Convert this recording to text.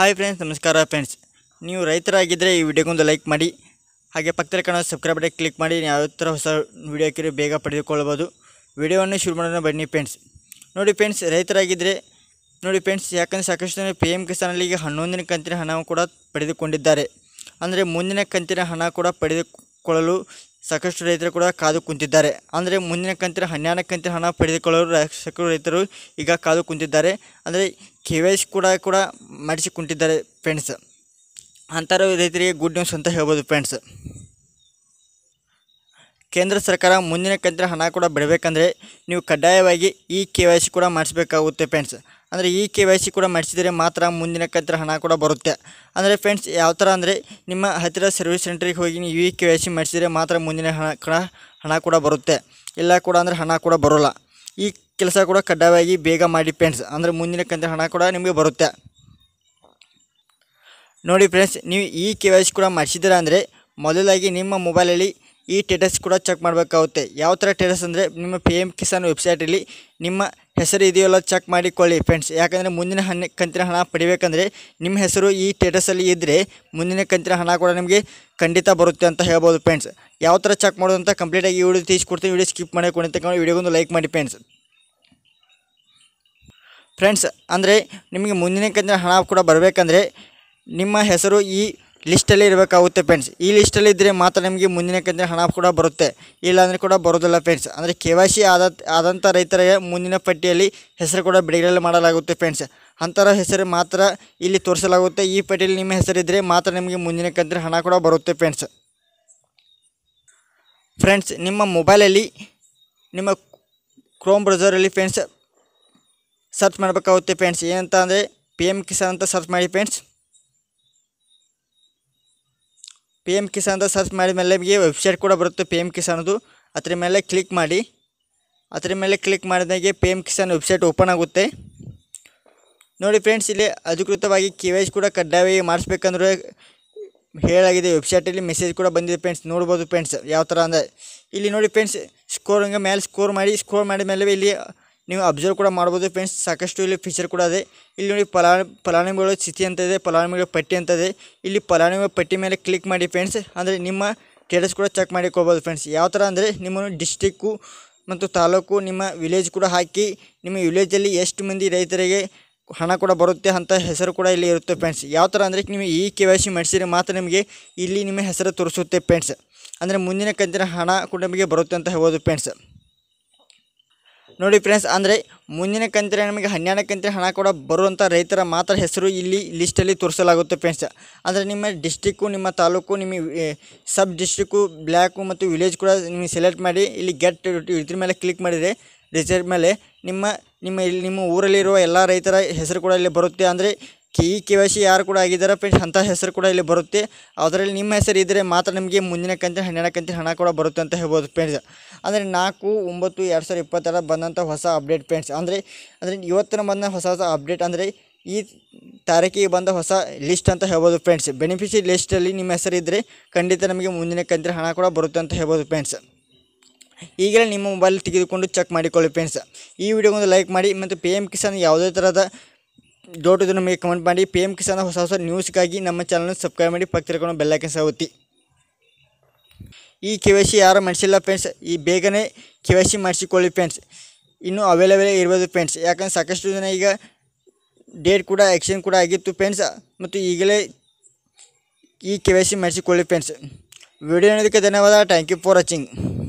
hi friends ನಮಸ್ಕಾರ friends ನೀವು ರೈತರಾಗಿದ್ದರೆ ಈ ವಿಡಿಯೋಗೊಂದು ಲೈಕ್ ಮಾಡಿ ಹಾಗೆ ಪಕ್ಕದಲ್ಲಿ ಕಾಣೋ ಸಬ್ಸ್ಕ್ರೈಬ್ ಬಟನ್ ಕ್ಲಿಕ್ ಮಾಡಿ ಯಾವ ಥರ ಹೊಸ ವೀಡಿಯೋ ಹಾಕಿರೋ ಬೇಗ ಪಡೆದುಕೊಳ್ಬೋದು ವಿಡಿಯೋವನ್ನು ಶುರು ಮಾಡೋಣ ಬನ್ನಿ ಫ್ರೆಂಡ್ಸ್ ನೋಡಿ ಫ್ರೆಂಡ್ಸ್ ರೈತರಾಗಿದ್ದರೆ ನೋಡಿ ಫ್ರೆಂಡ್ಸ್ ಯಾಕಂದರೆ ಸಾಕಷ್ಟು ಜನ ಪಿ ಎಮ್ ಕಿಸಾನಲ್ಲಿಗೆ ಹನ್ನೊಂದನೇ ಕಂತಿನ ಹಣ ಕೂಡ ಪಡೆದುಕೊಂಡಿದ್ದಾರೆ ಅಂದರೆ ಮುಂದಿನ ಕಂತಿನ ಹಣ ಕೂಡ ಪಡೆದುಕೊಳ್ಳಲು ಸಾಕಷ್ಟು ರೈತರು ಕೂಡ ಕಾದು ಕುಂತಿದ್ದಾರೆ ಅಂದರೆ ಮುಂದಿನ ಕಂತಿನ ಹನ್ನೆರಡು ಕಂತಿನ ಹಣ ಪಡೆದುಕೊಳ್ಳಲು ಸಾಕಷ್ಟು ರೈತರು ಈಗ ಕಾದು ಕುಂತಿದ್ದಾರೆ ಅಂದರೆ ಕೆ ವೈ ಕೂಡ ಕೂಡ ಮಾಡಿಸಿ ಕುಂತಿದ್ದಾರೆ ಫ್ರೆಂಡ್ಸ್ ಅಂಥರ ರೈತರಿಗೆ ಗುಡ್ ನ್ಯೂಸ್ ಅಂತ ಹೇಳ್ಬೋದು ಫ್ರೆಂಡ್ಸ್ ಕೇಂದ್ರ ಸರ್ಕಾರ ಮುಂದಿನ ಕಂತಿನ ಹಣ ಕೂಡ ಬಿಡಬೇಕಂದ್ರೆ ನೀವು ಕಡ್ಡಾಯವಾಗಿ ಈ ಕೆ ವೈ ಸಿ ಕೂಡ ಮಾಡಿಸ್ಬೇಕಾಗುತ್ತೆ ಫ್ರೆಂಡ್ಸ್ ಅಂದರೆ ಈ ಕೆ ವೈ ಸಿ ಕೂಡ ಮಾಡಿಸಿದರೆ ಮಾತ್ರ ಮುಂದಿನ ಕಂತ್ರ ಹಣ ಕೂಡ ಬರುತ್ತೆ ಅಂದರೆ ಫ್ರೆಂಡ್ಸ್ ಯಾವ ಥರ ಅಂದರೆ ನಿಮ್ಮ ಹತ್ತಿರ ಸರ್ವಿಸ್ ಸೆಂಟ್ರಿಗೆ ಹೋಗಿ ನೀವು ಈ ಕೆ ವೈ ಸಿ ಮಾಡಿಸಿದರೆ ಮಾತ್ರ ಮುಂದಿನ ಹಣ ಕೂಡ ಹಣ ಕೂಡ ಬರುತ್ತೆ ಇಲ್ಲ ಕೂಡ ಅಂದರೆ ಹಣ ಕೂಡ ಬರೋಲ್ಲ ಈ ಕೆಲಸ ಕೂಡ ಕಡ್ಡಾಯವಾಗಿ ಬೇಗ ಮಾಡಿ ಫ್ರೆಂಡ್ಸ್ ಅಂದರೆ ಮುಂದಿನ ಕಂತ ಹಣ ಕೂಡ ನಿಮಗೆ ಬರುತ್ತೆ ನೋಡಿ ಫ್ರೆಂಡ್ಸ್ ನೀವು ಈ ಕೆ ವೈ ಸಿ ಕೂಡ ಮಾಡಿಸಿದ್ರೆ ಅಂದರೆ ಮೊದಲಾಗಿ ನಿಮ್ಮ ಮೊಬೈಲಲ್ಲಿ ಈ ಸ್ಟೇಟಸ್ ಕೂಡ ಚೆಕ್ ಮಾಡಬೇಕಾಗುತ್ತೆ ಯಾವ ಥರ ಸ್ಟೇಟಸ್ ಅಂದರೆ ನಿಮ್ಮ ಪಿ ಎಮ್ ಕಿಸಾನ್ ವೆಬ್ಸೈಟಲ್ಲಿ ನಿಮ್ಮ ಹೆಸರು ಇದೆಯಲ್ಲ ಚೆಕ್ ಮಾಡಿಕೊಳ್ಳಿ ಫ್ರೆಂಡ್ಸ್ ಯಾಕಂದರೆ ಮುಂದಿನ ಹಣ ಕಂತಿನ ಹಣ ಪಡಿಬೇಕಂದ್ರೆ ನಿಮ್ಮ ಹೆಸರು ಈ ಸ್ಟೇಟಸಲ್ಲಿ ಇದ್ದರೆ ಮುಂದಿನ ಕಂತಿನ ಹಣ ಕೂಡ ನಿಮಗೆ ಖಂಡಿತ ಬರುತ್ತೆ ಅಂತ ಹೇಳ್ಬೋದು ಫ್ರೆಂಡ್ಸ್ ಯಾವ ಥರ ಚೆಕ್ ಮಾಡೋದು ಅಂತ ಕಂಪ್ಲೀಟಾಗಿ ಈ ವಿಡಿಯೋ ತೀಸ್ಕೊಡ್ತೀನಿ ವಿಡಿಯೋ ಸ್ಕಿಪ್ ಮಾಡಿಕೊಂಡು ತಗೊಂಡು ಒಂದು ಲೈಕ್ ಮಾಡಿ ಫ್ರೆಂಡ್ಸ್ ಫ್ರೆಂಡ್ಸ್ ಅಂದರೆ ನಿಮಗೆ ಮುಂದಿನ ಕಂತಿನ ಹಣ ಕೂಡ ಬರಬೇಕಂದ್ರೆ ನಿಮ್ಮ ಹೆಸರು ಈ ಲಿಸ್ಟಲ್ಲಿ ಇರಬೇಕಾಗುತ್ತೆ ಫ್ರೆಂಡ್ಸ್ ಈ ಲಿಸ್ಟಲ್ಲಿ ಇದ್ದರೆ ಮಾತ್ರ ನಿಮಗೆ ಮುಂದಿನ ಕಂತಿನ ಹಣ ಕೂಡ ಬರುತ್ತೆ ಇಲ್ಲಾಂದರೆ ಕೂಡ ಬರೋದಿಲ್ಲ ಫ್ರೆಂಡ್ಸ್ ಅಂದರೆ ಕೆ ವೈ ಸಿ ಆದ ಆದಂಥ ರೈತರಿಗೆ ಮುಂದಿನ ಪಟ್ಟಿಯಲ್ಲಿ ಹೆಸರು ಕೂಡ ಬಿಡುಗಡೆ ಮಾಡಲಾಗುತ್ತೆ ಫ್ರೆಂಡ್ಸ್ ಅಂಥರ ಹೆಸರು ಮಾತ್ರ ಇಲ್ಲಿ ತೋರಿಸಲಾಗುತ್ತೆ ಈ ಪಟ್ಟಿಯಲ್ಲಿ ನಿಮ್ಮ ಹೆಸರಿದ್ದರೆ ಮಾತ್ರ ನಿಮಗೆ ಮುಂದಿನ ಕಂತಿನ ಹಣ ಕೂಡ ಬರುತ್ತೆ ಫ್ರೆಂಡ್ಸ್ ಫ್ರೆಂಡ್ಸ್ ನಿಮ್ಮ ಮೊಬೈಲಲ್ಲಿ ನಿಮ್ಮ ಕ್ರೋಮ್ ಬ್ರೌಸರಲ್ಲಿ ಫ್ರೆಂಡ್ಸ್ ಸರ್ಚ್ ಮಾಡಬೇಕಾಗುತ್ತೆ ಫ್ರೆಂಡ್ಸ್ ಏನಂತ ಅಂದರೆ ಪಿ ಎಮ್ ಕಿಸಾನ್ ಅಂತ ಸರ್ಚ್ ಮಾಡಿ ಫ್ರೆಂಡ್ಸ್ ಪಿ ಎಮ್ ಕಿಸಾನ್ ಅಂತ ಸರ್ಚ್ ಮಾಡಿದ ಮೇಲೆ ನಿಮಗೆ ವೆಬ್ಸೈಟ್ ಕೂಡ ಬರುತ್ತೆ ಪಿ ಎಮ್ ಕಿಸಾನ್ದು ಅದ್ರ ಮೇಲೆ ಕ್ಲಿಕ್ ಮಾಡಿ ಅದ್ರ ಮೇಲೆ ಕ್ಲಿಕ್ ಮಾಡಿದಾಗೆ P M Kisan website open ಆಗುತ್ತೆ ನೋಡಿ ಫ್ರೆಂಡ್ಸ್ ಇಲ್ಲಿ ಅಧಿಕೃತವಾಗಿ ಕೆ ವೈ ಕೂಡ ಕಡ್ಡಾಯವಾಗಿ ಮಾಡಿಸ್ಬೇಕಂದ್ರೆ ಹೇಳಾಗಿದೆ ವೆಬ್ಸೈಟಲ್ಲಿ ಮೆಸೇಜ್ ಕೂಡ ಬಂದಿದೆ ಫ್ರೆಂಡ್ಸ್ ನೋಡ್ಬೋದು ಫ್ರೆಂಡ್ಸ್ ಯಾವ ಥರ ಅಂದರೆ ಇಲ್ಲಿ ನೋಡಿ ಫ್ರೆಂಡ್ಸ್ ಸ್ಕೋರ್ ಹಂಗೆ ಮೇಲೆ ಸ್ಕೋರ್ ಮಾಡಿ ಸ್ಕೋರ್ ಮಾಡಿದ ಮೇಲೆ ಇಲ್ಲಿ ನೀವು ಅಬ್ಸರ್ವ್ ಕೂಡ ಮಾಡ್ಬೋದು ಫ್ರೆಂಡ್ಸ್ ಸಾಕಷ್ಟು ಇಲ್ಲಿ ಫೀಚರ್ ಕೂಡ ಇದೆ ಇಲ್ಲಿ ನೋಡಿ ಫಲಾ ಫಲಾನುಭವಿಗಳ ಸ್ಥಿತಿ ಅಂತ ಇದೆ ಫಲಾನುಭವಿಗಳ ಪಟ್ಟಿ ಅಂತ ಇದೆ ಇಲ್ಲಿ ಫಲಾನುಭವಿ ಪಟ್ಟಿ ಮೇಲೆ ಕ್ಲಿಕ್ ಮಾಡಿ ಫ್ರೆಂಡ್ಸ್ ಅಂದರೆ ನಿಮ್ಮ ಸ್ಟೇಟಸ್ ಕೂಡ ಚೆಕ್ ಮಾಡಿಕೊಳ್ಬೋದು ಫ್ರೆಂಡ್ಸ್ ಯಾವ ಥರ ಅಂದರೆ ನಿಮ್ಮನ್ನು ಡಿಸ್ಟಿಕ್ಕು ಮತ್ತು ತಾಲೂಕು ನಿಮ್ಮ ವಿಲೇಜ್ ಕೂಡ ಹಾಕಿ ನಿಮ್ಮ ವಿಲೇಜಲ್ಲಿ ಎಷ್ಟು ಮಂದಿ ರೈತರಿಗೆ ಹಣ ಕೂಡ ಬರುತ್ತೆ ಅಂತ ಹೆಸರು ಕೂಡ ಇಲ್ಲಿ ಇರುತ್ತೆ ಫ್ರೆಂಡ್ಸ್ ಯಾವ ಥರ ಅಂದರೆ ನೀವು ಈ ಕೆ ವೈ ಸಿ ಮಾತ್ರ ನಿಮಗೆ ಇಲ್ಲಿ ನಿಮ್ಮ ಹೆಸರು ತೋರಿಸುತ್ತೆ ಫ್ರೆಂಡ್ಸ್ ಅಂದರೆ ಮುಂದಿನ ಕಂತಿನ ಹಣ ಕೂಡ ನಿಮಗೆ ಬರುತ್ತೆ ಅಂತ ಹೇಳ್ಬೋದು ಫ್ರೆಂಡ್ಸ್ ನೋಡಿ ಫ್ರೆಂಡ್ಸ್ ಅಂದರೆ ಮುಂದಿನ ಕಂತಿನ ನಿಮಗೆ ಹನ್ನೆರಡು ಕಂತಿನ ಹಣ ಕೂಡ ಬರುವಂಥ ರೈತರ ಮಾತ್ರ ಹೆಸರು ಇಲ್ಲಿ ಲಿಸ್ಟಲ್ಲಿ ತೋರಿಸಲಾಗುತ್ತೆ ಫ್ರೆಂಡ್ಸ್ ಅಂದರೆ ನಿಮ್ಮ ಡಿಸ್ಟಿಕ್ಕು ನಿಮ್ಮ ತಾಲೂಕು ನಿಮ್ಮ ಸಬ್ ಡಿಸ್ಟಿಕ್ಕು ಬ್ಲ್ಯಾಕು ಮತ್ತು ವಿಲೇಜ್ ಕೂಡ ನಿಮಗೆ ಸೆಲೆಕ್ಟ್ ಮಾಡಿ ಇಲ್ಲಿ ಗೆಟ್ ಇದ್ರ ಮೇಲೆ ಕ್ಲಿಕ್ ಮಾಡಿದರೆ ರಿಸಲ್ಟ್ ಮೇಲೆ ನಿಮ್ಮ ನಿಮ್ಮ ಇಲ್ಲಿ ನಿಮ್ಮ ಊರಲ್ಲಿರುವ ಎಲ್ಲ ರೈತರ ಹೆಸರು ಕೂಡ ಇಲ್ಲಿ ಬರುತ್ತೆ ಅಂದರೆ K E K Y C ಯಾರು ಕೂಡ ಆಗಿದ್ದಾರೆ ಫ್ರೆಂಡ್ಸ್ ಅಂತ ಹೆಸರು ಕೂಡ ಇಲ್ಲಿ ಬರುತ್ತೆ ಅದರಲ್ಲಿ ನಿಮ್ಮ ಹೆಸರು ಇದ್ದರೆ ಮಾತ್ರ ನಿಮಗೆ ಮುಂದಿನ ಕಂತಿನ ಹನ್ನೆರಡು ಕಂತಿನ ಹಣ ಕೂಡ ಬರುತ್ತೆ ಅಂತ ಹೇಳ್ಬೋದು ಫ್ರೆಂಡ್ಸ್ ಅಂದರೆ ನಾಲ್ಕು ಒಂಬತ್ತು ಎರಡು ಸಾವಿರದ ಇಪ್ಪತ್ತೆರಡು ಬಂದಂಥ ಹೊಸ ಅಪ್ಡೇಟ್ ಫ್ರೆಂಡ್ಸ್ ಅಂದರೆ ಅಂದರೆ ಇವತ್ತಿನ ಬಂದ ಹೊಸ ಹೊಸ ಅಪ್ಡೇಟ್ ಅಂದರೆ ಈ ತಾರೀಕಿಗೆ ಬಂದ ಹೊಸ ಲಿಸ್ಟ್ ಅಂತ ಹೇಳ್ಬೋದು ಫ್ರೆಂಡ್ಸ್ ಬೆನಿಫಿಷರಿ ಲಿಸ್ಟಲ್ಲಿ ನಿಮ್ಮ ಹೆಸರು ಇದ್ದರೆ ಖಂಡಿತ ನಮಗೆ ಮುಂದಿನ ಕಂತಿನ ಹಣ ಕೂಡ ಬರುತ್ತೆ ಅಂತ ಹೇಳ್ಬೋದು ಫ್ರೆಂಡ್ಸ್ ಈಗಲೇ ನಿಮ್ಮ ಮೊಬೈಲ್ ತೆಗೆದುಕೊಂಡು ಚೆಕ್ ಮಾಡಿಕೊಳ್ಳಿ ಫ್ರೆಂಡ್ಸ್ ಈ ವಿಡಿಯೋಗೊಂದು ಲೈಕ್ ಮಾಡಿ ಮತ್ತು ಪಿ ಎಮ್ ಕಿಸಾನ್ ಯಾವುದೇ ಥರದ ದೊಡ್ಡದು ನಮಗೆ ಕಮೆಂಟ್ ಮಾಡಿ ಪಿ ಎಮ್ ಕಿಸಾನ್ ಹೊಸ ಹೊಸ ನ್ಯೂಸ್ಗಾಗಿ ನಮ್ಮ ಚಾನಲ್ನ ಸಬ್ಸ್ಕ್ರೈಬ್ ಮಾಡಿ ತಿಳ್ಕೊಂಡು ಬೆಲ್ಲೈಕನ್ ಸವತಿ ಈ ಕೆ ವೈ ಸಿ ಯಾರು ಮಾಡಿಸಿಲ್ಲ ಫ್ರೆಂಡ್ಸ್ ಈ ಬೇಗನೆ ಕೆ ವೈ ಸಿ ಮಾಡಿಸಿಕೊಳ್ಳಿ ಫ್ರೆಂಡ್ಸ್ ಇನ್ನೂ ಅವೈಲೇಬಲ್ ಇರ್ಬೋದು ಫ್ರೆಂಡ್ಸ್ ಯಾಕಂದ್ರೆ ಸಾಕಷ್ಟು ಜನ ಈಗ ಡೇಟ್ ಕೂಡ ಎಕ್ಸ್ಚೇಂಜ್ ಕೂಡ ಆಗಿತ್ತು ಫ್ರೆಂಡ್ಸ್ ಮತ್ತು ಈಗಲೇ ಈ ಕೆ ವೈ ಸಿ ಮಾಡಿಸಿಕೊಳ್ಳಿ ಫ್ರೆಂಡ್ಸ್ ವಿಡಿಯೋ ನೋಡೋದಕ್ಕೆ ಧನ್ಯವಾದ ಥ್ಯಾಂಕ್ ಯು ಫಾರ್ ವಾಚಿಂಗ್